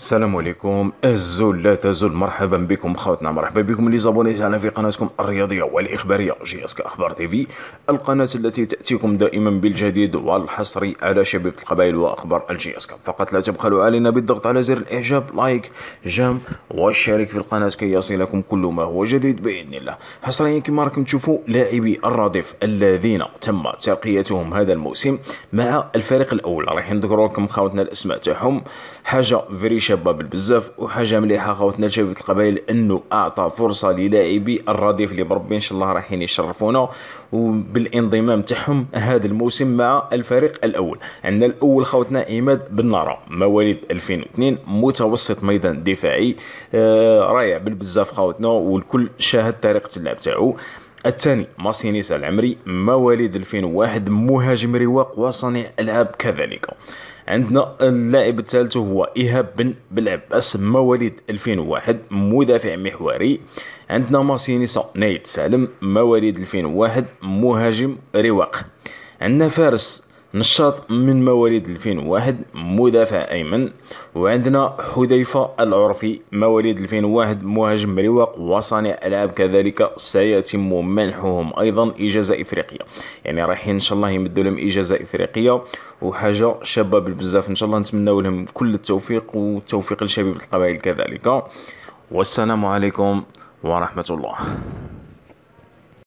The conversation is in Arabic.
السلام عليكم الزول لا تزول مرحبا بكم خوتنا مرحبا بكم لي زابوني تاعنا في قناتكم الرياضيه والاخباريه جي اس اخبار تي في القناه التي تاتيكم دائما بالجديد والحصري على شبيبه القبائل واخبار الجي اس فقط لا تبخلوا علينا بالضغط على زر الاعجاب لايك جام والشارك في القناه كي يصلكم كل ما هو جديد باذن الله حصريا كما راكم تشوفوا لاعبي الرادف الذين تم ترقيتهم هذا الموسم مع الفريق الاول راح نذكر لكم خوتنا الاسماء تاعهم حاجه فيري شباب بالبزاف وحاجه مليحه خوتنا لشباب القبائل انه اعطى فرصه للاعبي الرديف اللي بربي ان شاء الله رايحين يشرفونا وبالانضمام تاعهم هذا الموسم مع الفريق الاول عندنا الاول خوتنا عماد بن نارا مواليد 2002 متوسط ميدان دفاعي آه رائع بالبزاف خوتنا والكل شاهد طريقه اللعب تاعو الثاني ماسينيسا العمري مواليد 2001 مهاجم رواق وصانع العاب كذلك عندنا اللاعب الثالث هو إيهاب بن بالعباس مواليد 2001 مدافع محوري عندنا ماسينيسا نايد سالم مواليد 2001 مهاجم رواق عندنا فارس نشاط من مواليد 2001 مدافع أيمن وعندنا حذيفة العرفي مواليد 2001 مهاجم رواق وصانع ألعاب كذلك سيتم منحهم أيضا إجازة إفريقية يعني رايحين إن شاء الله يمدوا لهم إجازة إفريقية وحاجة شباب بزاف إن شاء الله نتمنوا لهم كل التوفيق والتوفيق لشباب القبائل كذلك والسلام عليكم ورحمة الله